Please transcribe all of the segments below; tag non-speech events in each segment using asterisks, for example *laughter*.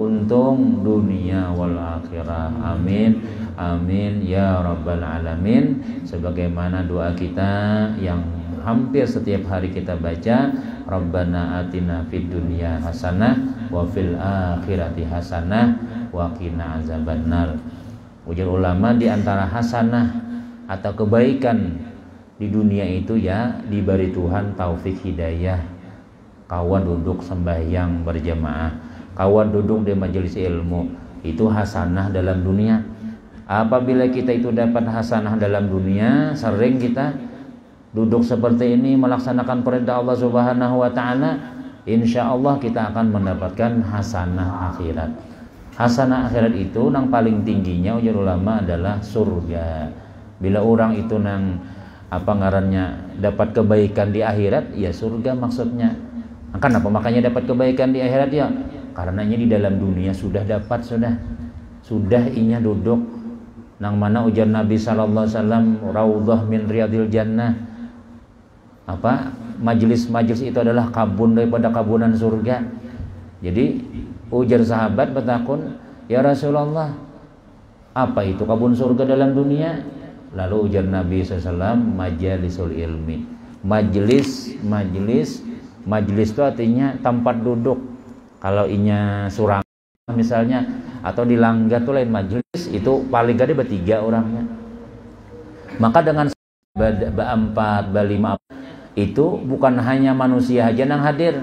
untung dunia wal akhirah amin amin ya rabbal alamin sebagaimana doa kita yang hampir setiap hari kita baca Rabbana atina fid dunya hasanah wa fil akhirati hasanah wa qina azabannar. Ujar ulama di antara hasanah atau kebaikan di dunia itu ya diberi Tuhan taufik hidayah kawan duduk sembahyang berjamaah kawan duduk di majelis ilmu itu hasanah dalam dunia apabila kita itu dapat hasanah dalam dunia sering kita duduk seperti ini melaksanakan perintah Allah Subhanahu wa taala insya Allah kita akan mendapatkan hasanah akhirat hasanah akhirat itu yang paling tingginya ujar ulama adalah surga bila orang itu nang apa ngarannya dapat kebaikan di akhirat ya surga maksudnya nah, Kenapa makanya dapat kebaikan di akhirat ya karenanya di dalam dunia sudah dapat sudah sudah inya duduk nang mana ujar Nabi sallallahu alaihi wasallam raudhah min riyadil jannah apa majelis-majelis itu adalah kabun daripada kabunan surga jadi ujar sahabat bertakun ya Rasulullah apa itu kabun surga dalam dunia lalu ujar Nabi SAW majelisul ilmi majelis majelis majelis itu artinya tempat duduk kalau inya surang misalnya atau dilanggar tuh lain majelis itu paling gede bertiga orangnya maka dengan empat lima itu bukan hanya manusia aja yang hadir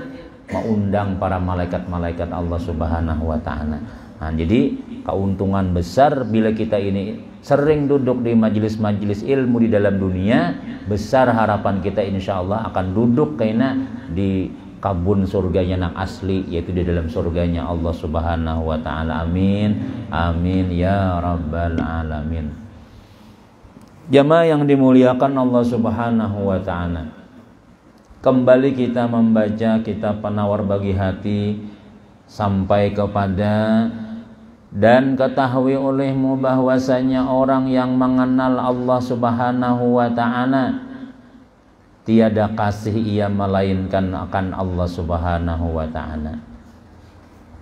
mengundang para malaikat-malaikat Allah Subhanahu wa taala. Nah, jadi keuntungan besar bila kita ini sering duduk di majelis-majelis ilmu di dalam dunia, besar harapan kita insya Allah akan duduk kayaknya di kabun surganya nang asli yaitu di dalam surganya Allah Subhanahu wa taala. Amin. Amin ya rabbal alamin. Jamaah yang dimuliakan Allah Subhanahu wa taala. Kembali kita membaca kitab penawar bagi hati sampai kepada dan ketahui olehmu bahwasanya orang yang mengenal Allah Subhanahu wa taala tiada kasih ia melainkan akan Allah Subhanahu wa taala.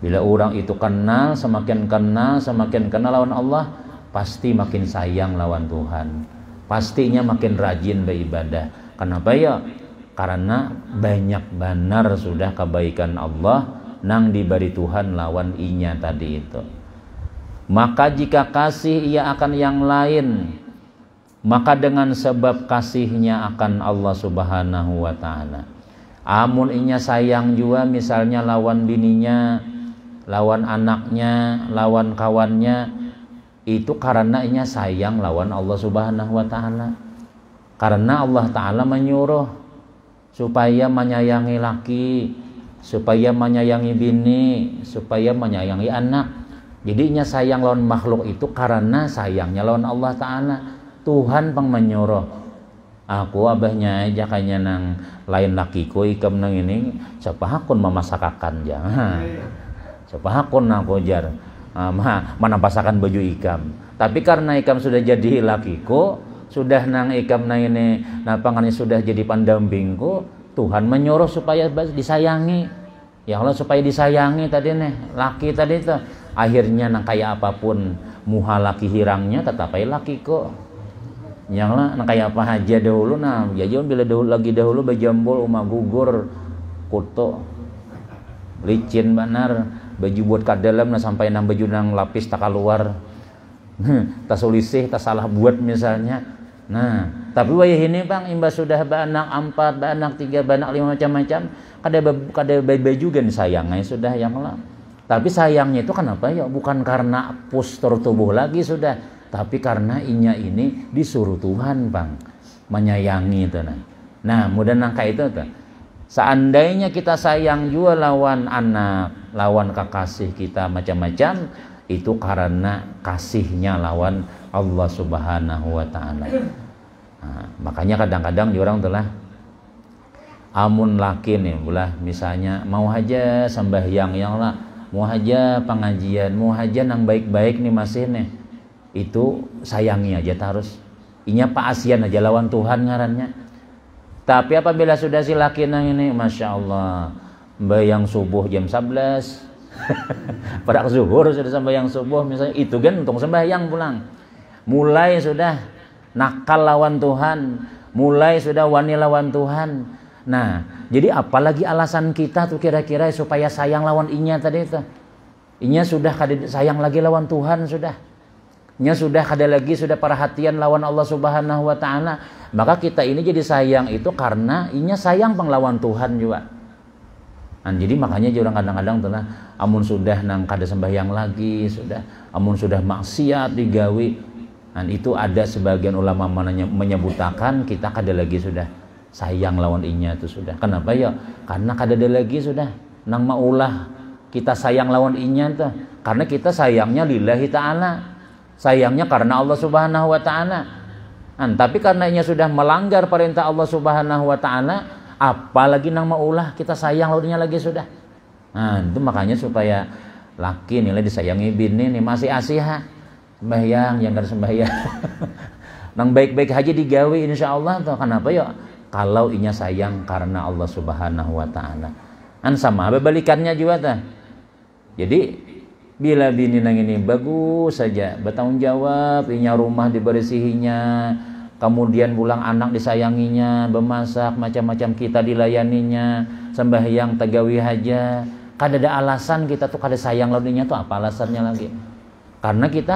Bila orang itu kenal, semakin kenal, semakin kenal lawan Allah, pasti makin sayang lawan Tuhan. Pastinya makin rajin beribadah. Kenapa ya? Karena banyak benar sudah kebaikan Allah nang diberi Tuhan lawan inya tadi itu. Maka jika kasih ia akan yang lain, maka dengan sebab kasihnya akan Allah Subhanahu wa taala. Amun inya sayang juga misalnya lawan bininya, lawan anaknya, lawan kawannya itu karena inya sayang lawan Allah Subhanahu wa taala. Karena Allah taala menyuruh supaya menyayangi laki, supaya menyayangi bini, supaya menyayangi anak. Jadinya sayang lawan makhluk itu karena sayangnya lawan Allah taala Tuhan pang menyuruh aku abahnya aja kayaknya nang lain laki ku ikam nang ini siapa hakun memasakakan jangan iya. siapa hakun nang kojar ah, ma, pasakan baju ikam tapi karena ikam sudah jadi lakiku sudah nang ikam nang ini nah sudah jadi pandampingku Tuhan menyuruh supaya disayangi ya Allah supaya disayangi tadi nih laki tadi tuh akhirnya nang kayak apapun muha laki hirangnya tetapi laki kok lah nah kayak apa aja dahulu nah jajan ya bila dahulu lagi dahulu bajambol umah gugur kuto licin benar baju buat dalam nah sampai enam baju nang lapis tak keluar *laughs* tak solisih tak salah buat misalnya nah tapi wayah ini bang imba sudah banyak empat banyak tiga banyak lima macam-macam kada kada baju nih sayangnya sudah yang lah tapi sayangnya itu kenapa ya bukan karena postur tubuh lagi sudah tapi karena inya ini disuruh Tuhan bang menyayangi itu nah nah mudah nangka itu tuh seandainya kita sayang juga lawan anak lawan kekasih kita macam-macam itu karena kasihnya lawan Allah Subhanahu wa taala. Nah, makanya kadang-kadang orang telah amun laki nih, bulah misalnya mau aja sembahyang yang lah mau aja pengajian mau aja nang baik-baik nih masih nih itu sayangnya aja harus inya Pak Asian aja lawan Tuhan ngarannya tapi apabila sudah si nang ini Masya Allah bayang subuh jam 11 *laughs* pada zuhur sudah sampai yang subuh misalnya itu kan untung sembahyang pulang mulai sudah nakal lawan Tuhan mulai sudah wani lawan Tuhan nah jadi apalagi alasan kita tuh kira-kira supaya sayang lawan inya tadi itu inya sudah sayang lagi lawan Tuhan sudah nya sudah kada lagi sudah perhatian lawan Allah Subhanahu wa taala maka kita ini jadi sayang itu karena inya sayang penglawan Tuhan juga nah, jadi makanya orang kadang-kadang telah amun sudah nang kada sembahyang lagi sudah amun sudah maksiat digawi dan nah, itu ada sebagian ulama menyebutakan kita kada lagi sudah sayang lawan inya itu sudah kenapa ya karena kada ada lagi sudah nang maulah kita sayang lawan inya itu karena kita sayangnya lillahi ta'ala Sayangnya karena Allah Subhanahu wa taala. Nah, tapi karena ini sudah melanggar perintah Allah Subhanahu wa taala, apalagi nama ulah kita sayang lautnya lagi sudah. Nah, itu makanya supaya laki nilai disayangi bini nih masih asihah sembahyang harus sembahyang *laughs* nang baik-baik haji digawe insya Allah tuh kenapa ya kalau inya sayang karena Allah subhanahu wa ta'ala kan sama balikannya juga tuh jadi bila bini nang ini bagus saja bertanggung jawab inya rumah dibersihinya kemudian pulang anak disayanginya bermasak macam-macam kita dilayaninya sembahyang tegawi haja kada ada alasan kita tuh kada sayang lawannya tuh apa alasannya lagi karena kita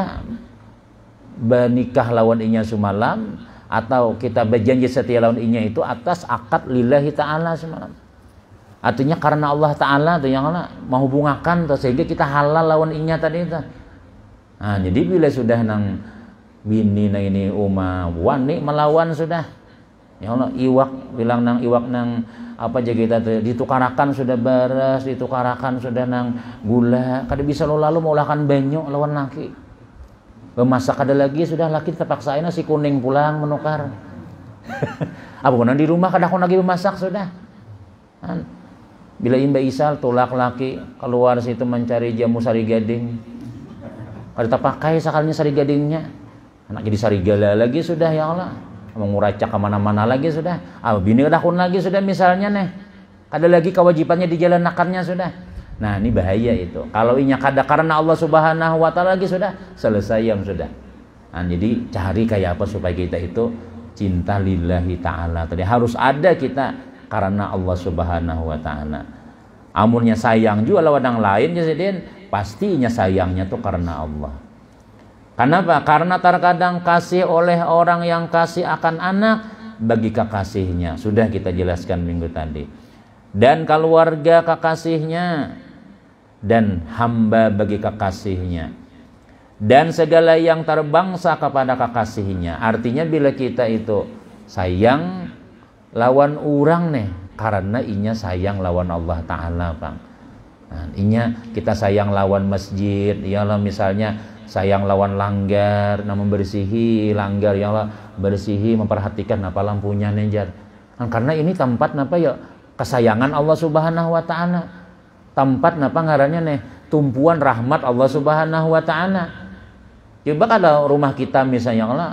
bernikah lawan inya semalam atau kita berjanji setia lawan inya itu atas akad lillahi ta'ala semalam artinya karena Allah Ta'ala tuh yang Allah menghubungkan bungakan atau sehingga kita halal lawan inya tadi itu nah, jadi bila sudah nang bini nang ini uma wani melawan sudah ya Allah iwak bilang nang iwak nang apa aja kita ditukarakan sudah beras ditukarakan sudah nang gula kada bisa lo lalu mengolahkan banyak lawan laki memasak kada lagi sudah laki terpaksa ini si kuning pulang menukar *laughs* apa di rumah kada lagi memasak sudah kan? Bila Imba Isal tolak laki keluar situ mencari jamu sari gading. Kalau tak pakai sakalnya sari gadingnya. Anak jadi sari gala lagi sudah ya Allah. Menguracak kemana-mana lagi sudah. Ah, bini kun lagi sudah misalnya nih. Ada lagi kewajibannya di jalan nakarnya sudah. Nah ini bahaya itu. Kalau inya kada karena Allah Subhanahu Wa Taala lagi sudah selesai yang sudah. Nah, jadi cari kayak apa supaya kita itu cinta lillahi taala. Tadi harus ada kita karena Allah Subhanahu wa taala. Amurnya sayang juga lawan yang lain jadi ya, pastinya sayangnya tuh karena Allah. Kenapa? Karena terkadang kasih oleh orang yang kasih akan anak bagi kekasihnya. Sudah kita jelaskan minggu tadi. Dan keluarga kekasihnya dan hamba bagi kekasihnya dan segala yang terbangsa kepada kekasihnya. Artinya bila kita itu sayang lawan orang nih karena inya sayang lawan Allah Ta'ala bang nah, inya kita sayang lawan masjid ya Allah misalnya sayang lawan langgar nah membersihi langgar ya Allah bersihi memperhatikan apa lampunya nejar nah, karena ini tempat apa ya kesayangan Allah Subhanahu wa taala tempat apa ngarannya nih tumpuan rahmat Allah Subhanahu wa taala coba kalau rumah kita misalnya Allah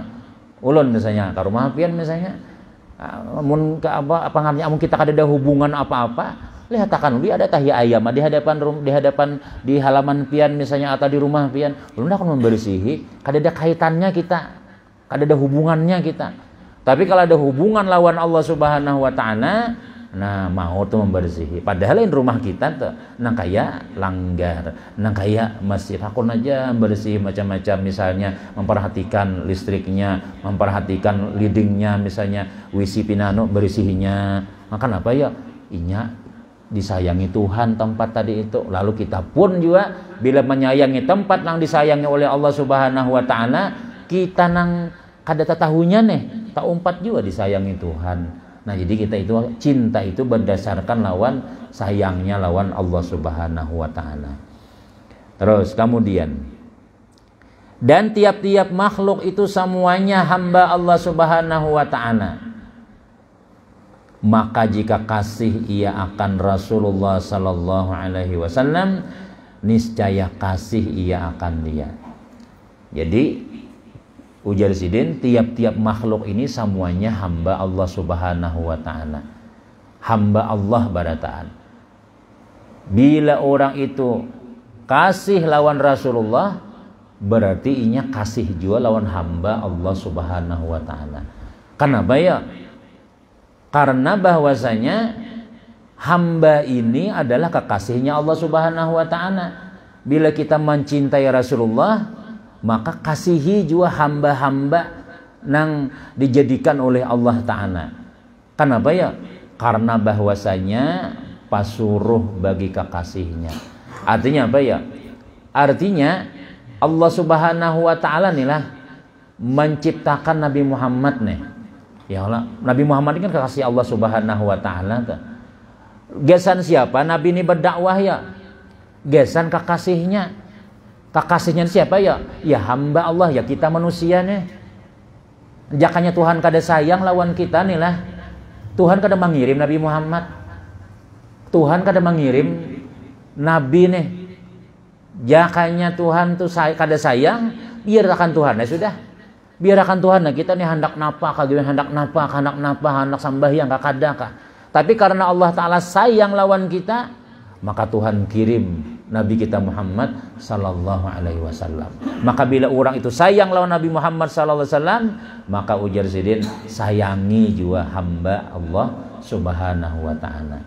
ulun misalnya ke rumah pian misalnya namun ah, ke apa ngarnya, amun ah, kita kada ada hubungan apa-apa lihat akan dia ada tahi ya ayam di hadapan rum, di hadapan di halaman pian misalnya atau di rumah pian belum akan membersihi kada ada kaitannya kita kada ada hubungannya kita tapi kalau ada hubungan lawan Allah Subhanahu wa taala nah mau tuh membersihi padahal rumah kita tuh nang kaya langgar nang kaya masjid aku aja bersih macam-macam misalnya memperhatikan listriknya memperhatikan leadingnya misalnya wisi pinano bersihinya makan nah, apa ya inya disayangi Tuhan tempat tadi itu lalu kita pun juga bila menyayangi tempat yang disayangi oleh Allah Subhanahu wa taala kita nang kada tahunya nih tak umpat juga disayangi Tuhan Nah, jadi kita itu cinta itu berdasarkan lawan sayangnya lawan Allah Subhanahu wa taala. Terus kemudian dan tiap-tiap makhluk itu semuanya hamba Allah Subhanahu wa taala. Maka jika kasih ia akan Rasulullah sallallahu alaihi wasallam niscaya kasih ia akan dia. Jadi Ujar Sidin, tiap-tiap makhluk ini semuanya hamba Allah Subhanahu wa taala. Hamba Allah barataan. Bila orang itu kasih lawan Rasulullah, berarti inya kasih jual lawan hamba Allah Subhanahu wa taala. Kenapa ya? Karena bahwasanya hamba ini adalah kekasihnya Allah Subhanahu wa taala. Bila kita mencintai Rasulullah, maka kasihi jua hamba-hamba nang dijadikan oleh Allah Ta'ala kenapa ya karena bahwasanya pasuruh bagi kekasihnya artinya apa ya artinya Allah Subhanahu wa taala nilah menciptakan Nabi Muhammad nih. Ya Allah, Nabi Muhammad ini kan kekasih Allah Subhanahu wa taala Gesan siapa? Nabi ini berdakwah ya. Gesan kekasihnya. Kekasihnya siapa ya? Ya hamba Allah ya kita manusianya. Jakanya Tuhan kada sayang lawan kita nih lah. Tuhan kada mengirim Nabi Muhammad. Tuhan kada mengirim Nabi nih. Jakanya ya, Tuhan tuh say kada sayang, biarkan Tuhan ya sudah. Biarkan Tuhan nah kita nih hendak napa kagian hendak napa hendak napa hendak sembahyang kah. Tapi karena Allah Ta'ala sayang lawan kita, maka Tuhan kirim Nabi kita Muhammad sallallahu alaihi wasallam. Maka bila orang itu sayang lawan Nabi Muhammad sallallahu alaihi wasallam, maka ujar Zaidin, sayangi juga hamba Allah subhanahu wa ta'ala.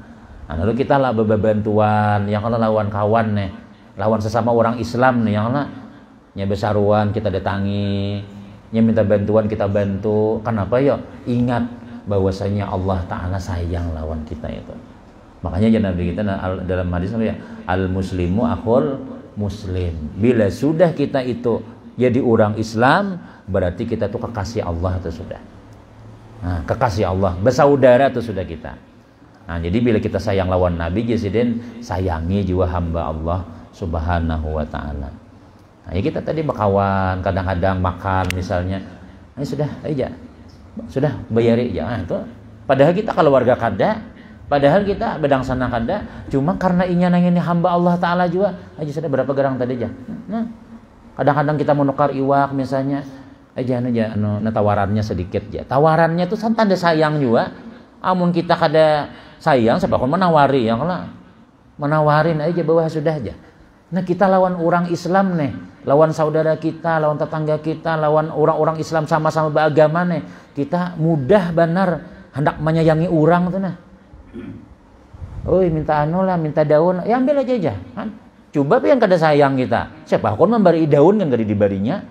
Nah, lalu kita lah bebantuan yang kalau lawan kawan nih, lawan sesama orang Islam nih yang lah nya besaruan kita datangi, nya minta bantuan kita bantu. Kenapa ya? Ingat bahwasanya Allah taala sayang lawan kita itu. Makanya ya Nabi kita dalam hadis ya, al muslimu akhul muslim. Bila sudah kita itu jadi orang Islam, berarti kita itu kekasih Allah atau sudah. Nah, kekasih Allah, bersaudara atau sudah kita. Nah, jadi bila kita sayang lawan Nabi, Yesiden sayangi jiwa hamba Allah Subhanahu wa taala. Nah, ya kita tadi berkawan, kadang-kadang makan misalnya. Nah, sudah, aja. Sudah bayari ya. itu padahal kita kalau warga kada Padahal kita bedang sana kada, cuma karena inya nang ini hamba Allah Taala juga. Aja sudah berapa gerang tadi aja. Hmm? kadang-kadang kita menukar iwak misalnya, aja aja no, tawarannya sedikit aja. Tawarannya tuh santan ada sayang juga. Amun kita kada sayang, sebab menawari yang lah, menawarin aja bawah sudah aja. Nah kita lawan orang Islam nih, lawan saudara kita, lawan tetangga kita, lawan orang-orang Islam sama-sama beragama nih. Kita mudah benar hendak menyayangi orang tuh nah Oh minta anu lah, minta daun, ya ambil aja aja. Kan? Coba yang kada sayang kita. Siapa kon kan memberi daun kan kada dibarinya?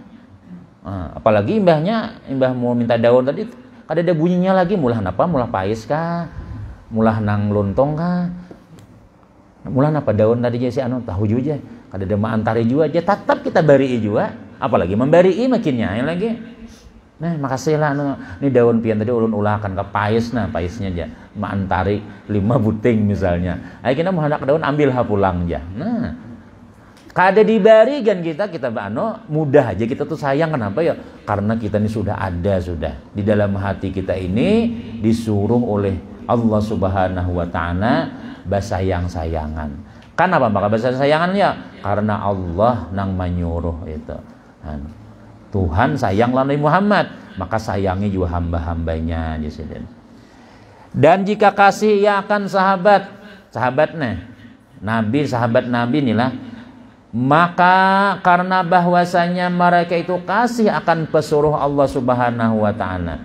Nah, apalagi imbahnya, imbah mau minta daun tadi, kada ada bunyinya lagi. Mulah apa? Mulah pais kah? Mulah nang lontong kah? Mulah apa daun tadi jadi si anu tahu juga. Kada ada maantari juga aja. Tetap kita bari juga. Apalagi memberi makinnya yang lagi. Nah, makasih lah nu ini daun pian tadi ulun ulahkan ke pais nah paisnya aja Mantari lima buting misalnya. Ayo kita mau hendak daun ambil ha pulang aja. Nah, kada dibari kan kita kita bano anu, mudah aja kita tuh sayang kenapa ya? Karena kita ini sudah ada sudah di dalam hati kita ini disuruh oleh Allah Subhanahu wa taala basayang sayangan. Kenapa maka basayang sayangan ya? Karena Allah nang menyuruh itu. Nah. Tuhan sayang Nabi Muhammad, maka sayangi juga hamba-hambanya. Ya Dan jika kasih ia akan sahabat, sahabatnya, Nabi, sahabat Nabi inilah, maka karena bahwasanya mereka itu kasih akan pesuruh Allah Subhanahu wa taala.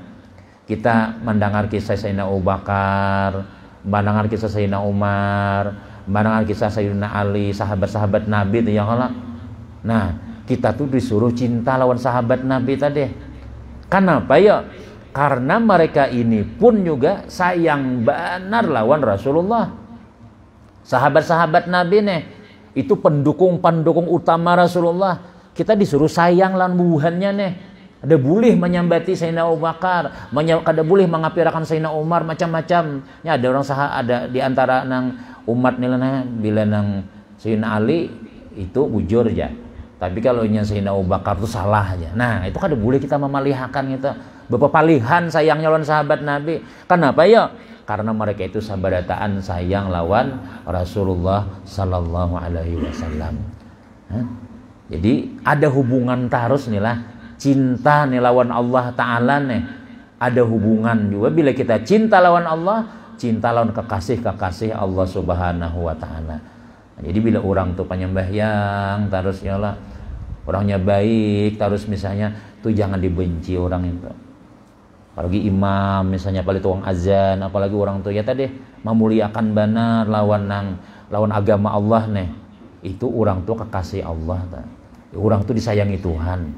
Kita mendengar kisah Sayyidina Abu Bakar, mendengar kisah Sayyidina Umar, mendengar kisah Sayyidina Ali, sahabat-sahabat Nabi itu yang Allah. Nah, kita tuh disuruh cinta lawan sahabat Nabi tadi. Kenapa ya? Karena mereka ini pun juga sayang benar lawan Rasulullah. Sahabat-sahabat Nabi nih, itu pendukung-pendukung utama Rasulullah. Kita disuruh sayang lawan buhannya nih. Ada boleh menyambati Sayyidina Abu Bakar, ada boleh mengapirakan Sayyidina Umar macam-macam. Ya ada orang sah ada di antara nang umat nilainya bila nang Sayyidina Ali itu bujur ya tapi kalau nya Sayyidina Abu Bakar itu salah aja. Nah, itu kan boleh kita memalihakan gitu. Bapak palihan sayangnya lawan sahabat Nabi. Kenapa ya? Karena mereka itu sabadataan sayang lawan Rasulullah sallallahu alaihi wasallam. Jadi ada hubungan tarus lah cinta nih lawan Allah taala nih. Ada hubungan juga bila kita cinta lawan Allah, cinta lawan kekasih-kekasih Allah Subhanahu wa taala. Jadi bila orang tuh penyembah yang tarus ya lah orangnya baik terus misalnya tuh jangan dibenci orang itu apalagi imam misalnya apalagi tuang azan apalagi orang tuh ya tadi memuliakan benar lawan nang lawan agama Allah nih itu orang tuh kekasih Allah ta. Ya orang tuh disayangi Tuhan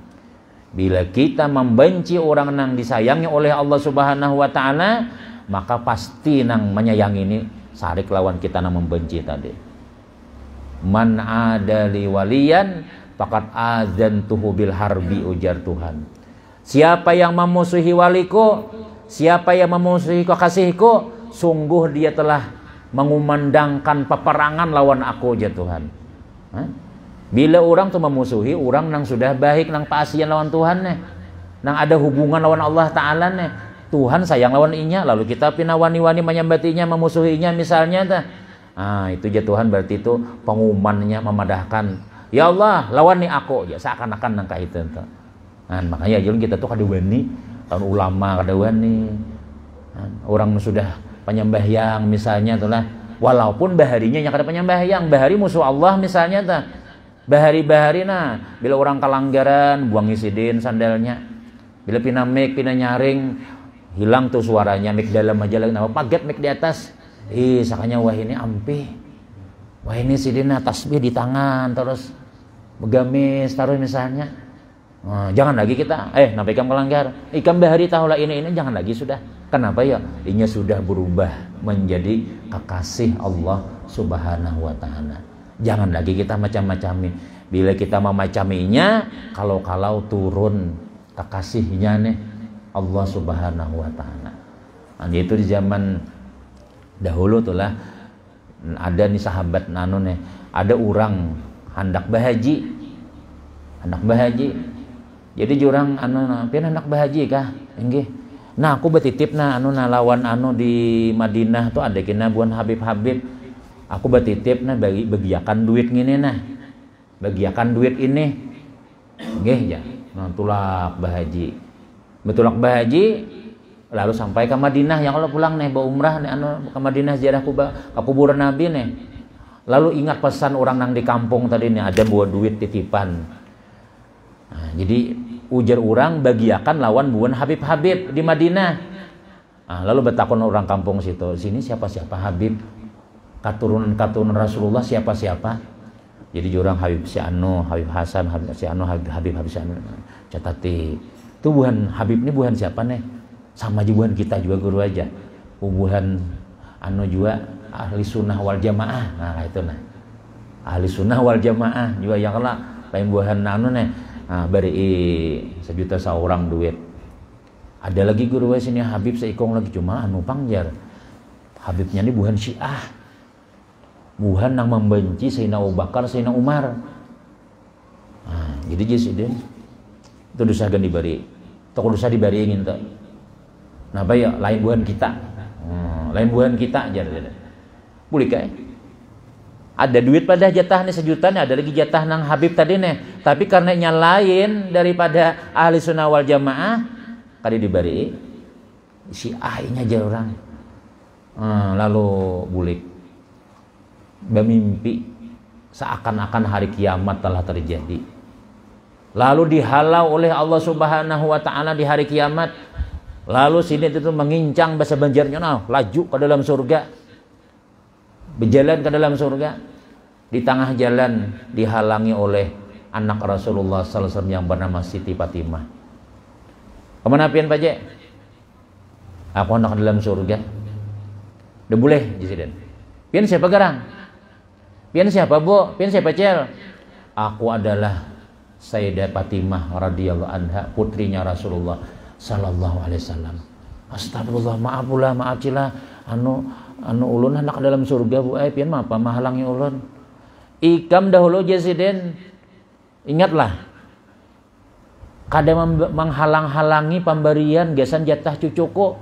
bila kita membenci orang nang disayangi oleh Allah Subhanahu wa taala maka pasti nang menyayangi ini sarik lawan kita nang membenci tadi man ada liwalian Pakat azan tuhu bil harbi ujar Tuhan. Siapa yang memusuhi waliku, siapa yang memusuhi kekasihku, sungguh dia telah mengumandangkan peperangan lawan aku ujar Tuhan. Bila orang tu memusuhi orang yang sudah baik yang pasien lawan Tuhan nih. Nang ada hubungan lawan Allah taala nih. Tuhan sayang lawan inya lalu kita pina wani-wani menyembatinya memusuhinya misalnya nah, itu aja Tuhan berarti itu pengumannya memadahkan ya Allah lawan nih aku ya seakan-akan nangka itu tuh nah, makanya jalan kita gitu tuh kada wani tahun ulama kada wani nah, orang sudah penyembah yang misalnya tuh lah walaupun baharinya yang kada penyembah yang bahari musuh Allah misalnya tuh bahari-bahari nah bila orang kalanggaran buang isidin sandalnya bila pina mik pina nyaring hilang tuh suaranya mik dalam aja lagi nama paget mik di atas ih sakanya wah ini ampih wah ini si Dina tasbih di tangan terus begamis taruh misalnya nah, jangan lagi kita eh nabi ikam melanggar ikam bahari tahulah ini ini jangan lagi sudah kenapa ya ini sudah berubah menjadi kekasih Allah subhanahu wa ta'ala jangan lagi kita macam-macamin bila kita memacaminya kalau-kalau turun kekasihnya nih Allah subhanahu wa ta'ala nah, itu di zaman dahulu tuh lah ada nih sahabat nano nih ada orang hendak bahaji hendak bahaji jadi jurang anu hampir hendak bahaji kah enggih nah aku betitip nah anu nah lawan anu di Madinah tuh ada kena buan Habib Habib aku betitip nah bagi bagiakan duit gini nah bagiakan duit ini enggih ya nah tulak bahaji betulak bahaji lalu sampai ke Madinah yang Allah pulang nih bawa umrah nih anu ke Madinah ziarah Kubah ke kuburan Nabi nih lalu ingat pesan orang nang di kampung tadi nih ada buat duit titipan nah, jadi ujar orang bagiakan lawan buan Habib Habib di Madinah nah, lalu bertakon orang kampung situ sini siapa siapa Habib katurunan katurunan Rasulullah siapa siapa jadi jurang Habib si Anu, Habib Hasan, Habib si Anu, Habib Habib, Habib si Anu. Catati. Itu bukan Habib ini bukan siapa nih? sama juga kita juga guru aja hubungan anu juga ahli sunnah wal jamaah nah, nah itu nah ahli sunnah wal jamaah juga yang kalah lain buahan anu nih nah, beri sejuta seorang duit ada lagi guru wes ini Habib seikong lagi cuma anu pangjar Habibnya ini bukan syiah bukan yang membenci Sayyidina Abu Bakar Sayyidina Umar nah, jadi jadi itu dosa gan dibari toko dosa dibari ingin tak nah bayo lain buhan kita hmm, lain buhan kita jar boleh kaya ada duit pada jatah nih sejuta nih ada lagi jatah nang Habib tadi nih tapi karena yang lain daripada ahli sunnah wal jamaah kali diberi si ahinya aja orang hmm, lalu bulik bermimpi seakan-akan hari kiamat telah terjadi lalu dihalau oleh Allah Subhanahu wa taala di hari kiamat Lalu sini itu mengincang bahasa Banjarnya, nah, laju ke dalam surga. Berjalan ke dalam surga. Di tengah jalan dihalangi oleh anak Rasulullah SAW yang bernama Siti Fatimah. Kemana pian Pak Jek? Aku anak dalam surga. Udah boleh, Jisiden. Pian siapa garang? Pian siapa bu? Pian siapa cel? Aku adalah Sayyidah Fatimah radhiyallahu anha putrinya Rasulullah sallallahu alaihi wasallam astagfirullah maaf pula maaf cila anu anu ulun anak dalam surga bu ai eh, pian apa mahalangi ulun ikam dahulu jesiden ingatlah kada menghalang-halangi pemberian gesan jatah cucuku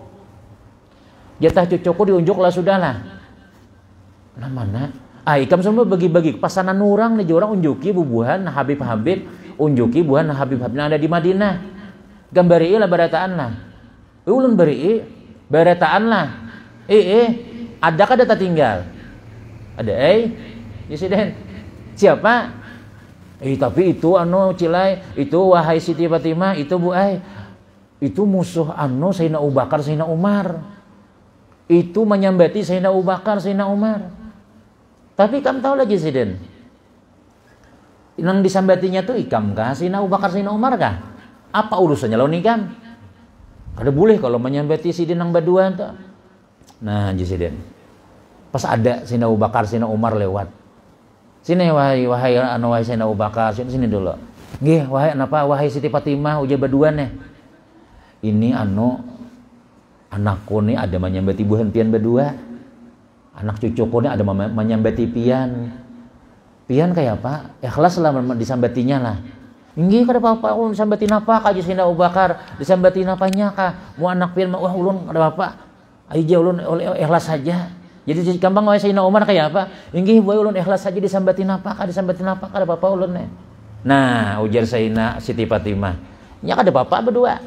jatah cucuku diunjuklah sudahlah nah mana ah ikam semua bagi-bagi Pasanan orang nih orang unjuki bubuhan Habib Habib unjuki buhan Habib Habib nah, ada di Madinah gambari berataan lah ulun beri lah lah eh ada data tinggal ada eh ya disiden siapa eh tapi itu anu cilai itu wahai Siti Fatima itu bu ai itu musuh anu Sayyidina Abu Bakar Sayyidina Umar itu menyambati Sayyidina Abu Bakar Sayyidina Umar tapi kamu tahu lagi Siden yang disambatinya tuh ikam kah Sayyidina Abu Bakar Sayyidina Umar kah apa urusannya lo nikam? Ada boleh kalau menyambati sidin nang baduan tuh. Nah, jisiden. Pas ada Sina Abu Bakar, Sina Umar lewat. Sini wahai wahai anu wahai Sina Abu Bakar, sini, sini dulu. Nggih, wahai napa wahai Siti Fatimah ujar baduan ya. Ini anu anakku nih ada menyambati ibu hentian berdua. Anak cucuku nih ada menyambati pian. Pian kayak apa? Ikhlas lah disambatinya lah Inggi kada apa-apa ulun sambatin apa ka Sina Abu Bakar disambatin apanya ka mu anak mah wah ulun kada apa aja ulun oleh ikhlas saja jadi gampang wae Sina Umar kayak apa Inggi buai ulun ikhlas saja disambatin apa ka disambatin apa kada apa-apa ulun e. nah ujar Sina Siti Fatimah nya kada apa-apa berdua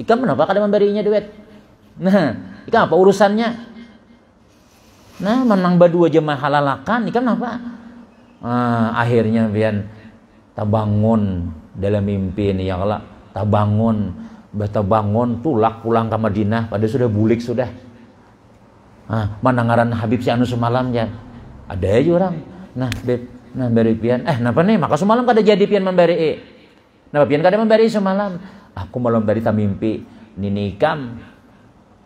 ikam kenapa kada memberinya duit nah ikam apa urusannya nah menang berdua jemaah halalakan ikam kenapa nah, akhirnya biar tabangun dalam mimpi ini ya Allah tabangun bangun tulak pulang ke Madinah pada sudah bulik sudah ah mana ngaran Habib si anu semalamnya ada aja orang nah beb nah beri pian eh napa nih maka semalam kada jadi pian memberi eh napa pian kada memberi semalam aku malam mimpi tamimpi ikam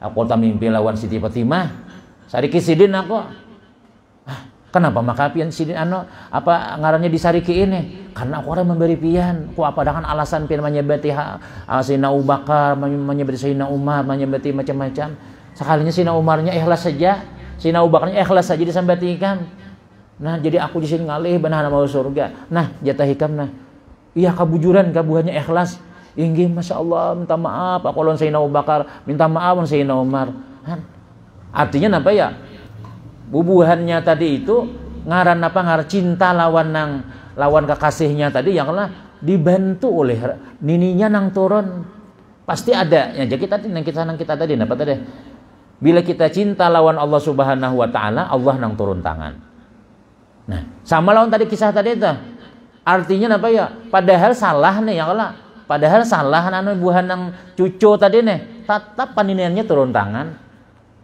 aku tamimpi lawan Siti Fatimah sari kisidin aku Kenapa maka pian sini ano apa ngarannya disariki ini? Karena aku orang memberi pian. Ku apa dengan alasan pian menyebati Sayyidina Abu Bakar, menyebati Sina Umar, menyebati macam-macam. Sekalinya Sina Umarnya ikhlas saja, Sina Ubakarnya Bakarnya ikhlas saja disambatikan. Nah, jadi aku di sini ngalih benar mau surga. Nah, jatah hikam nah. Iya kabujuran kabuhannya ikhlas. Inggi Masya Allah minta maaf aku lawan Sayyidina Abu Bakar, minta maaf lawan Sayyidina Umar. Artinya apa ya? bubuhannya tadi itu ngaran apa ngar cinta lawan nang lawan kekasihnya tadi yang lah dibantu oleh nininya nang turun pasti ada ya jadi kita nang kita nang kita tadi dapat tadi bila kita cinta lawan Allah Subhanahu wa taala Allah nang turun tangan nah sama lawan tadi kisah tadi itu artinya apa ya padahal salah nih ya Allah padahal salah anu buhan nang cucu tadi nih tetap paniniannya turun tangan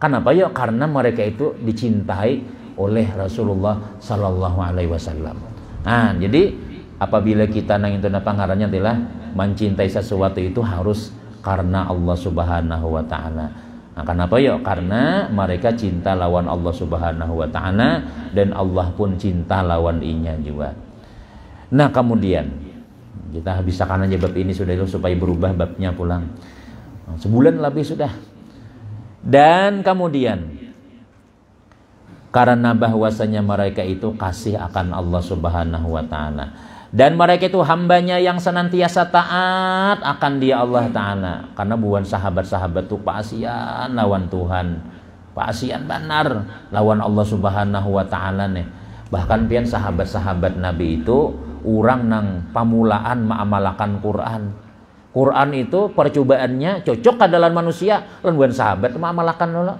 apa ya? Karena mereka itu dicintai oleh Rasulullah Sallallahu Alaihi Wasallam. Nah, jadi apabila kita nang itu pangarannya adalah mencintai sesuatu itu harus karena Allah Subhanahu Wa Taala. Nah, kenapa ya? Karena mereka cinta lawan Allah Subhanahu wa taala dan Allah pun cinta lawan inya juga. Nah, kemudian kita habiskan aja bab ini sudah itu supaya berubah babnya pulang. Sebulan lebih sudah dan kemudian karena bahwasanya mereka itu kasih akan Allah Subhanahu wa taala dan mereka itu hambanya yang senantiasa taat akan dia Allah taala karena bukan sahabat-sahabat itu pasian lawan Tuhan pasian benar lawan Allah Subhanahu wa taala nih bahkan pian sahabat-sahabat Nabi itu orang nang pamulaan ma'amalakan Quran Quran itu percobaannya cocok ke manusia lengan sahabat mamalakan lola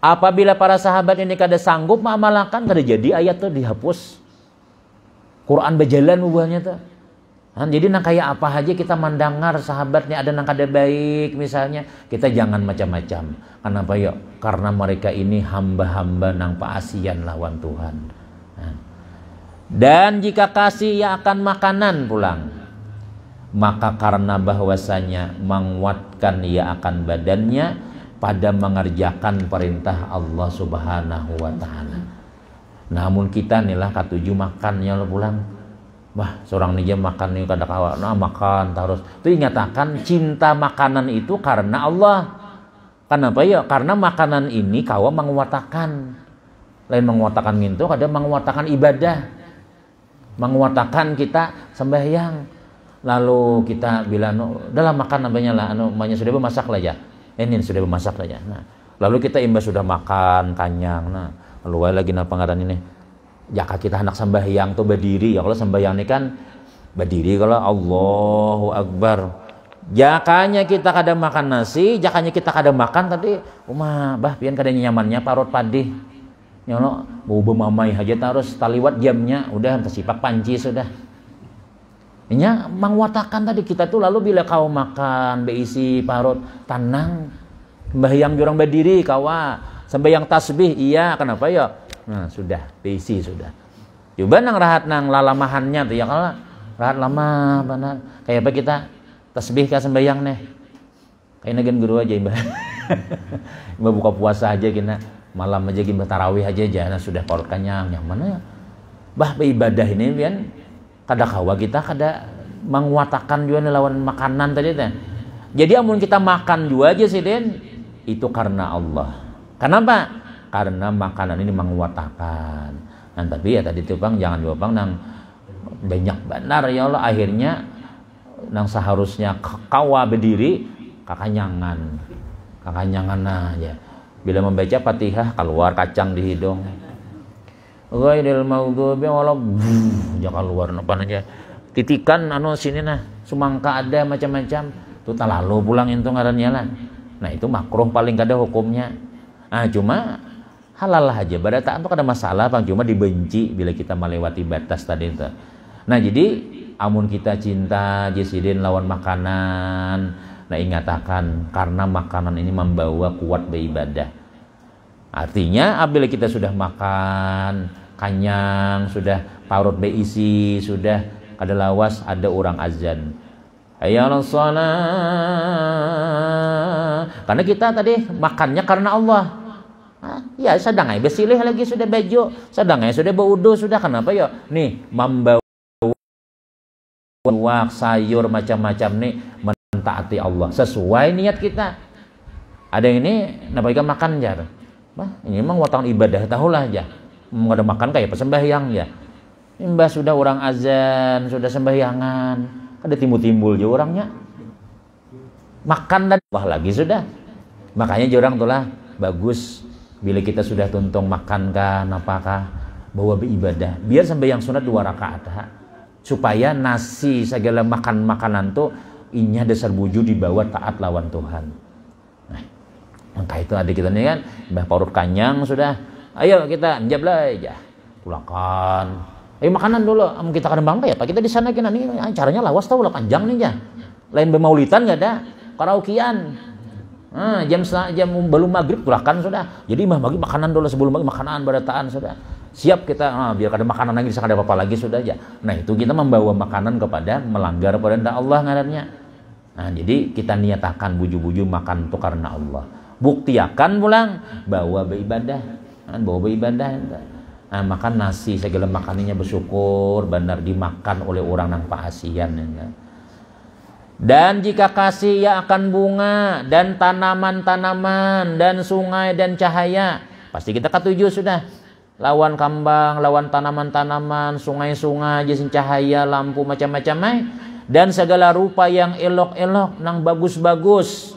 apabila para sahabat ini kada sanggup mamalakan kada jadi ayat tuh dihapus Quran berjalan ubahnya tuh Nah, jadi nang kayak apa aja kita mendengar sahabatnya ada nang kada baik misalnya kita jangan macam-macam. Kenapa yuk? Karena mereka ini hamba-hamba nang paasian lawan Tuhan. Nah. Dan jika kasih ya akan makanan pulang maka karena bahwasanya menguatkan ia akan badannya pada mengerjakan perintah Allah Subhanahu wa taala. Namun kita nilah katuju makannya lo pulang. Wah, seorang nija makan nih kada kawa. Nah, makan terus. Itu nyatakan cinta makanan itu karena Allah. Kenapa ya? Karena makanan ini kawa menguatakan. Lain menguatakan gitu, kada menguatakan ibadah. Menguatakan kita sembahyang lalu kita bilang dalam makan namanya lah anu namanya sudah bermasak lah ya eh, ini sudah bermasak lah ya nah lalu kita imbas sudah makan kanyang nah lalu lagi napa ngaran ini jaka ya, kita anak sembahyang tuh berdiri ya kalau sembahyang ini kan berdiri kalau Allahu Akbar jakanya ya, kita kadang makan nasi jakanya ya, kita kadang makan tadi umah bah pian kadang nyamannya parut padi nyono mau bemamai aja terus taliwat jamnya udah tersipak panci sudah ini mengwatakan tadi kita tuh lalu bila kau makan beisi parut tanang sembahyang jurang berdiri kawa sembahyang yang tasbih iya kenapa ya nah sudah beisi sudah coba nang rahat nang lalamahannya tuh ya kalau rahat lama mana kayak apa kita tasbih kah sembahyang nih kayak nagen guru aja imbah *laughs* imbah buka puasa aja kita malam aja kita tarawih aja aja nah sudah parut kenyang yang mana ya bah ibadah ini kan kada kawa kita kada menguatakan juga lawan makanan tadi teh jadi amun kita makan juga aja sih den itu karena Allah kenapa karena makanan ini menguatakan nah tapi ya tadi tuh bang jangan juga bang nang banyak benar ya Allah akhirnya nang seharusnya kawa berdiri kakanyangan kakanyangan aja bila membaca patihah keluar kacang di hidung ghairil maghdubi walau jangan luar napan aja titikan anu sini nah semangka ada macam-macam tuh lalu pulang itu ngarannya lah nah itu makruh paling kada hukumnya ah cuma halal aja tak tuh kan ada masalah bang cuma dibenci bila kita melewati batas tadi itu nah jadi amun kita cinta jisidin lawan makanan nah ingatakan karena makanan ini membawa kuat beribadah artinya apabila kita sudah makan kanyang, sudah parut beisi, sudah ada lawas ada orang azan. Ya Rasulullah. Karena kita tadi makannya karena Allah. Hah? Ya sedang aja besilih lagi sudah baju, sedang aja sudah berudu sudah kenapa ya? Nih membawa buah, sayur macam-macam nih mentaati Allah sesuai niat kita. Ada yang ini napa ikan makan jar? Bah, ini memang watang ibadah tahulah aja ada makan kayak pesembahyang ya mbah sudah orang azan sudah sembahyangan ada timbul-timbul jauh orangnya makan dan wah lagi sudah makanya tuh lah bagus bila kita sudah tuntung makan kan, apakah bawa beribadah biar sembahyang sunat dua rakaat ha. supaya nasi segala makan makanan tuh inya dasar buju dibawa taat lawan Tuhan nah, maka itu adik kita ini kan Mbah Parut Kanyang sudah Ayo kita jabla aja. Iya. Pulangkan. Ayo makanan dulu. Kita akan bangga ya, Pak. Kita di sana kena nih ah, caranya lawas tahu lah panjang nih ya. Lain bermaulitan nggak ada. Karaokean. Ah, jam jam jam belum maghrib pulangkan sudah. Jadi mah bagi makanan dulu sebelum bagi makanan berataan sudah. Siap kita ah, biar ada makanan lagi bisa ada apa-apa lagi sudah aja. Iya. Nah itu kita membawa makanan kepada melanggar perintah Allah ngarannya. Nah jadi kita niatakan buju-buju makan itu karena Allah. Buktiakan pulang bahwa beribadah kan bawa ibadah nah, makan nasi segala makanannya bersyukur benar dimakan oleh orang nang paasian ya. Kan. Dan jika kasih ia ya akan bunga dan tanaman-tanaman dan sungai dan cahaya. Pasti kita ketujuh sudah. Lawan kambang, lawan tanaman-tanaman, sungai-sungai, jasin cahaya, lampu macam-macam. Eh. Dan segala rupa yang elok-elok, nang bagus-bagus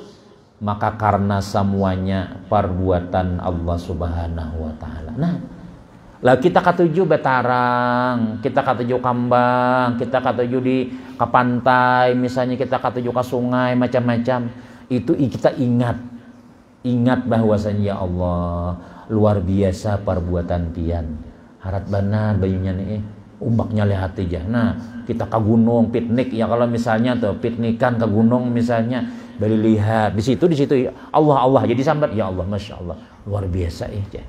maka karena semuanya perbuatan Allah Subhanahu wa taala. Nah, lah kita katuju betarang, kita katuju kambang, kita katuju di ke pantai, misalnya kita katuju ke sungai macam-macam. Itu kita ingat. Ingat bahwasanya ya Allah, luar biasa perbuatan pian. Harap benar bayunya nih, eh, umbaknya lihat aja. Nah, kita ke gunung piknik ya kalau misalnya tuh piknikan ke gunung misalnya Beli lihat di situ di situ Allah Allah jadi sambat ya Allah masya Allah luar biasa ya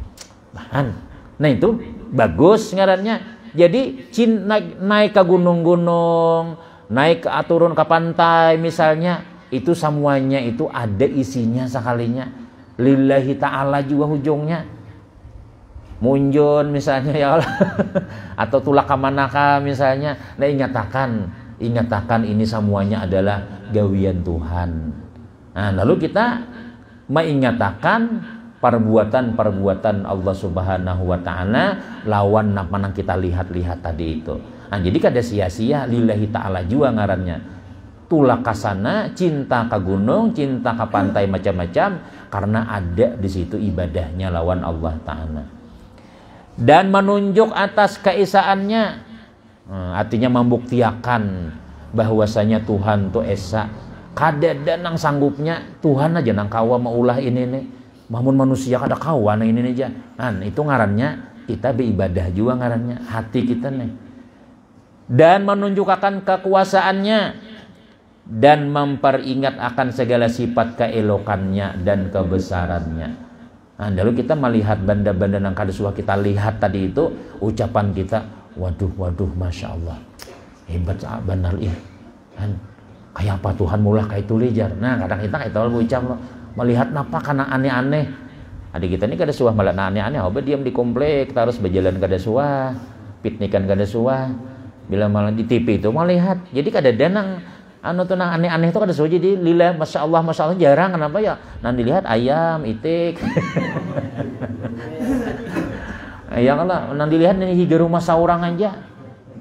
bahan nah itu bagus ngarannya jadi cin, naik, naik ke gunung-gunung naik ke turun ke pantai misalnya itu semuanya itu ada isinya sekalinya lillahi ta'ala juga hujungnya munjun misalnya ya Allah *laughs* atau tulak kamanaka misalnya nah ingatakan Ingatakan ini semuanya adalah gawian Tuhan. Nah, lalu kita mengingatkan perbuatan-perbuatan Allah Subhanahu wa taala lawan apa yang kita lihat-lihat tadi itu. Nah, jadi kada sia-sia lillahi taala jua ngarannya. Tulak kasana, cinta ke gunung, cinta ke pantai macam-macam karena ada di situ ibadahnya lawan Allah taala. Dan menunjuk atas keisaannya Eh, artinya membuktiakan bahwasanya Tuhan tuh esa kada danang sanggupnya Tuhan aja nang kawa maulah ini nih mamun manusia kada kawa nah ini aja nah itu ngarannya kita beribadah juga ngarannya hati kita nih dan menunjukkan kekuasaannya dan memperingat akan segala sifat keelokannya dan kebesarannya. Nah, lalu kita melihat benda-benda yang kada suka kita lihat tadi itu ucapan kita waduh waduh masya Allah hebat ah, benar ini kan kayak apa Tuhan mulah kayak tulijar nah kadang kita kayak tahu ucap melihat napa karena aneh-aneh adik kita ini kada suah malah aneh-aneh hobi diam di komplek terus berjalan kada suah piknikan kada suah bila malah di TV itu melihat jadi kada danang anu tenang aneh-aneh itu kada suah jadi lila masya Allah masya Allah jarang kenapa ya nanti lihat ayam itik *laughs* Eh, ya Allah kan, nanti dilihat ini higa rumah saurang aja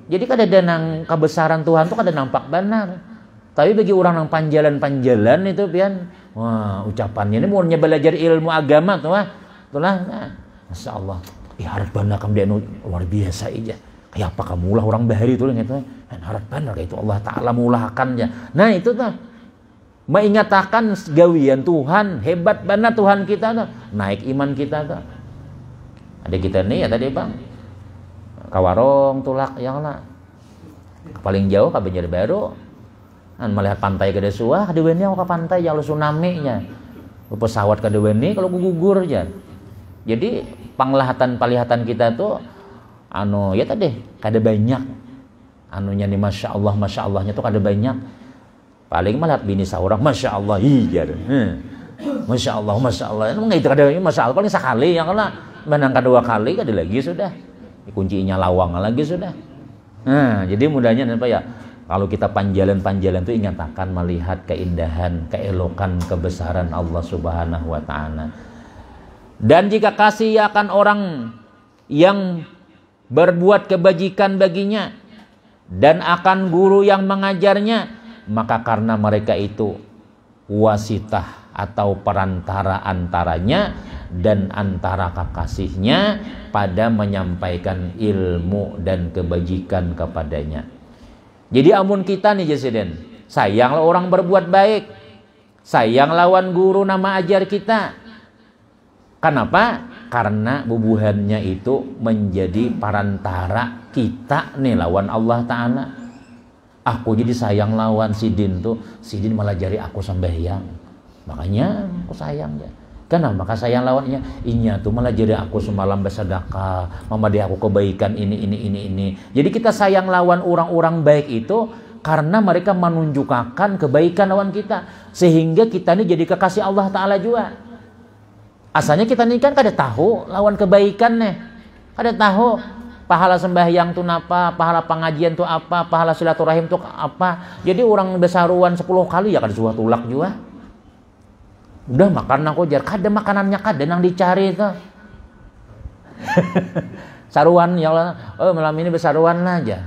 jadi kada ada nang kebesaran Tuhan tuh kada nampak benar tapi bagi orang yang panjalan-panjalan itu pian wah ucapannya ini murnya belajar ilmu agama tuh wah itulah nah. Masya Allah ya harap benar kamu dia luar biasa aja kayak apa kamu lah orang bahari itu gitu kan harap benar itu Allah Ta'ala ya nah itu tuh mengingatakan gawian Tuhan hebat benar Tuhan kita tuh naik iman kita tuh ada kita nih ya tadi bang kawarong tulak ya lah paling jauh ke Banjarbaru kan melihat pantai ke Desua ke Deweni ke pantai jalur ya tsunami nya pesawat ke Deweni kalau gugur ya jadi penglihatan pelihatan kita tuh anu ya tadi kada banyak anunya nih masya Allah masya Allahnya tuh kada banyak paling melihat bini seorang masya Allah iya hmm. masya Allah masya Allah ini mengaitkan ini masya Allah paling sekali yang kena menang kedua kali ada lagi sudah kuncinya lawang lagi sudah nah jadi mudahnya apa ya kalau kita panjalan-panjalan itu ingat akan melihat keindahan, keelokan, kebesaran Allah Subhanahu wa taala. Dan jika kasih akan orang yang berbuat kebajikan baginya dan akan guru yang mengajarnya, maka karena mereka itu wasitah atau perantara antaranya dan antara kekasihnya pada menyampaikan ilmu dan kebajikan kepadanya. Jadi amun kita nih Jesiden, sayanglah orang berbuat baik. Sayang lawan guru nama ajar kita. Kenapa? Karena bubuhannya itu menjadi perantara kita nih lawan Allah Ta'ala. Aku jadi sayang lawan Sidin tuh. Sidin malah jari aku yang. Makanya aku sayang ya. Kenal maka saya lawannya inya tuh malah jadi aku semalam bersedekah, mama dia aku kebaikan ini ini ini ini. Jadi kita sayang lawan orang-orang baik itu karena mereka menunjukkan kebaikan lawan kita sehingga kita ini jadi kekasih Allah taala juga. Asalnya kita ini kan kada tahu lawan kebaikan nih. Kada tahu pahala sembahyang tuh apa, pahala pengajian tuh apa, pahala silaturahim tuh apa. Jadi orang besaruan sepuluh kali ya kada suatu tulak juga udah makanan aku jar kada makanannya kada yang dicari itu *laughs* saruan ya Allah oh malam ini besaruan aja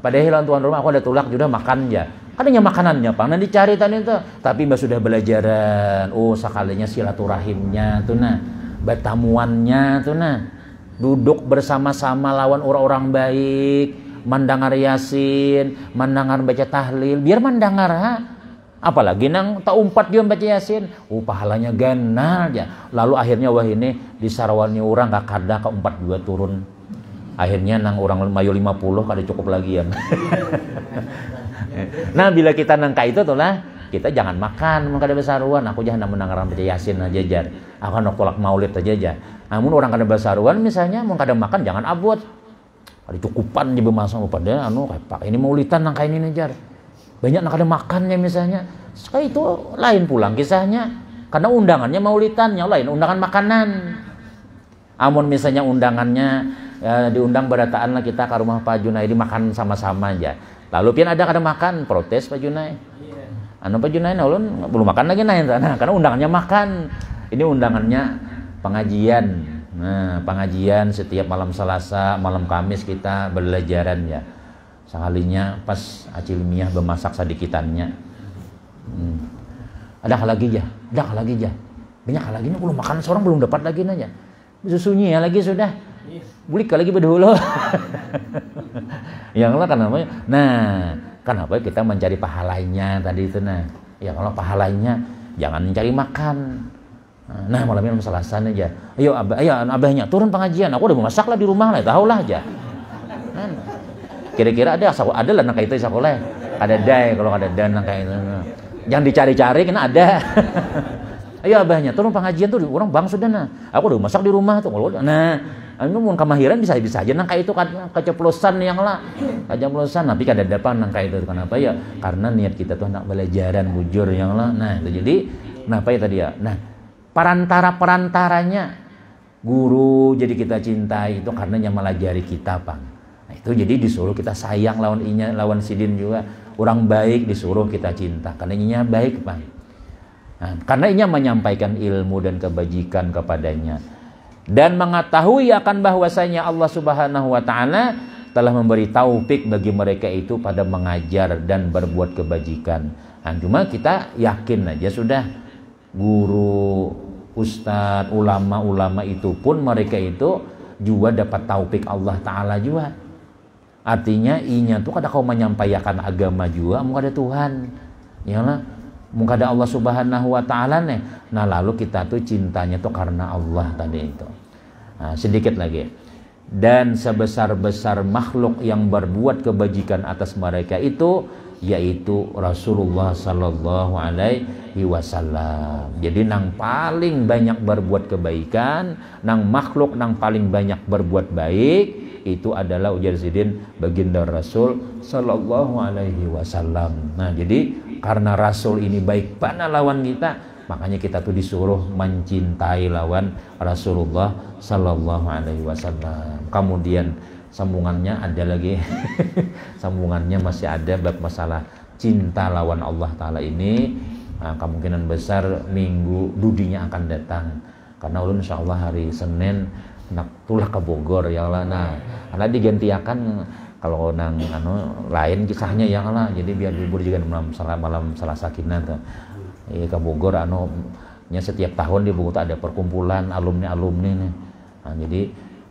pada hilang tuan rumah aku ada tulak juga makan ya kadanya makanannya pang nang dicari tadi itu tapi mbak sudah belajaran oh sakalinya silaturahimnya tuh nah batamuannya tuh nah duduk bersama-sama lawan orang-orang baik mandangar yasin mandangar baca tahlil biar mandangar ha Apalagi nang tak umpat dia baca Yasin, uh pahalanya gana aja. Lalu akhirnya wah ini di sarawani orang gak kada ke umpat dua turun. Akhirnya nang orang mayu puluh kada cukup lagi ya. *laughs* nah bila kita nang itu tuh lah kita jangan makan mun kada besaruan aku jangan menang orang baca Yasin aja jar. Aku nak kolak maulid aja jar. Namun orang kada besaruan misalnya mun kada makan jangan abot. Ada cukupan jadi masang upadnya, anu kayak pak ini maulitan nang kain ini najar banyak nak ada makannya misalnya sekali itu lain pulang kisahnya karena undangannya maulitannya lain undangan makanan amun misalnya undangannya ya, diundang berataan lah kita ke rumah Pak Junaidi makan sama-sama aja lalu pian ada ada makan protes Pak Junai iya. anu Pak Junai ulun belum makan lagi nain nah, karena undangannya makan ini undangannya pengajian nah pengajian setiap malam Selasa malam Kamis kita belajaran ya sehalinya pas miah bemasak sedikitannya, hmm. ada lagi ya ada lagi ya banyak lagi nih belum makan seorang belum dapat lagi nanya susunya ya lagi sudah kali iya. lagi berdahulu yang lah kan namanya nah kenapa kita mencari pahalanya tadi itu nah ya kalau pahalanya jangan mencari makan nah malam ini selasan aja ayo abah ayo abahnya turun pengajian aku udah mau lah di rumah lah tahu lah aja nah, kan? kira-kira ada asal ada lah nangka itu boleh, ada day, kalau ada dan nangka itu yang dicari-cari kena ada *laughs* ayo abahnya turun pengajian tuh orang bang sudah nah aku udah masak di rumah tuh kalau nah ini anu, mau kamahiran bisa bisa aja nangka itu kan keceplosan yang lah keceplosan tapi kada depan nangka itu kenapa ya karena niat kita tuh nak belajaran bujur yang lah nah itu jadi kenapa ya tadi ya nah perantara-perantaranya guru jadi kita cintai itu karena yang melajari kita, Pak. Itu jadi disuruh kita sayang lawan inya, lawan sidin juga. Orang baik disuruh kita cinta karena inya baik, Pak. Nah, karena inya menyampaikan ilmu dan kebajikan kepadanya dan mengetahui akan bahwasanya Allah Subhanahu wa taala telah memberi taufik bagi mereka itu pada mengajar dan berbuat kebajikan. Nah, cuma kita yakin aja sudah guru, ustadz, ulama-ulama itu pun mereka itu juga dapat taufik Allah Ta'ala juga. Artinya inya tuh kada kau menyampaikan agama juga muka ada Tuhan. ya muka ada Allah Subhanahu wa taala nih. Nah, lalu kita tuh cintanya tuh karena Allah tadi itu. Nah, sedikit lagi dan sebesar-besar makhluk yang berbuat kebajikan atas mereka itu yaitu Rasulullah Sallallahu Alaihi Wasallam. Jadi nang paling banyak berbuat kebaikan, nang makhluk nang paling banyak berbuat baik itu adalah ujar Zidin baginda Rasul Sallallahu Alaihi Wasallam. Nah jadi karena Rasul ini baik pada lawan kita, makanya kita tuh disuruh mencintai lawan Rasulullah Sallallahu Alaihi Wasallam. Kemudian sambungannya ada lagi *laughs* sambungannya masih ada bab masalah cinta lawan Allah taala ini nah, kemungkinan besar minggu dudinya akan datang karena ulun insya Allah hari Senin nak tulah ke Bogor ya Allah nah karena digantiakan kalau nang anu lain kisahnya ya Allah jadi biar libur juga malam salah malam salah sakina tuh ya, ke Bogor anu nya setiap tahun di Bogor ada perkumpulan alumni alumni nih nah, jadi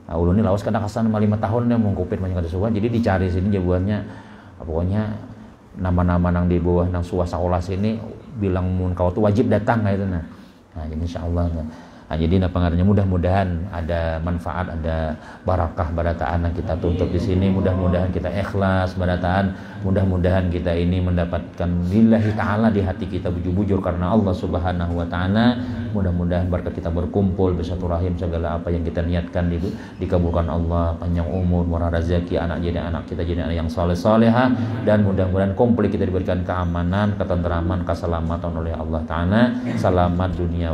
Nah, ulun ini lawas kena kasan lima tahun yang mau banyak macam jadi dicari sini jawabannya ah, pokoknya nama-nama nang di bawah nang suwa sekolah sini bilang mun kau tuh wajib datang kayak itu nah nah jadi insya Allah nah. Nah, jadi nah, pengaruhnya mudah-mudahan ada manfaat, ada barakah barataan yang kita tuntut di sini. Mudah-mudahan kita ikhlas barataan. Mudah-mudahan kita ini mendapatkan lillahi ta'ala di hati kita bujur-bujur karena Allah subhanahu wa ta'ala. Mudah-mudahan berkat kita berkumpul bersatu rahim segala apa yang kita niatkan di, dikabulkan Allah. Panjang umur, murah rezeki, anak jadi anak kita jadi anak yang soleh soleha dan mudah-mudahan komplit kita diberikan keamanan, ketenteraman, keselamatan oleh Allah Ta'ala selamat dunia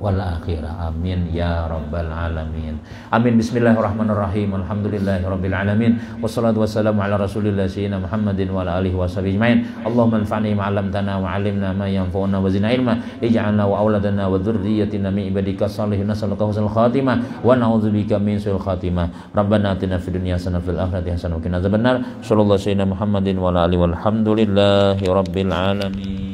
wal akhirah. Amin ya rabbal alamin. Amin bismillahirrahmanirrahim. Alhamdulillahirabbil alamin. Wassalatu wassalamu ala Rasulillah sayyidina Muhammadin wa ala alihi washabihi ajmain. Allahumma anfa'na bima 'allamtana wa 'allimna ma yanfa'una wa zidna ilma. Ij'alna wa awladana wa dhurriyyatina min ibadika salihin. Nas'aluka husnal khatimah wa na'udzubika min suil khatimah. Rabbana atina fid dunya hasanah fil akhirati hasanah wa qina adzabannar. Sallallahu sayyidina Muhammadin wa ala alihi walhamdulillahi alamin.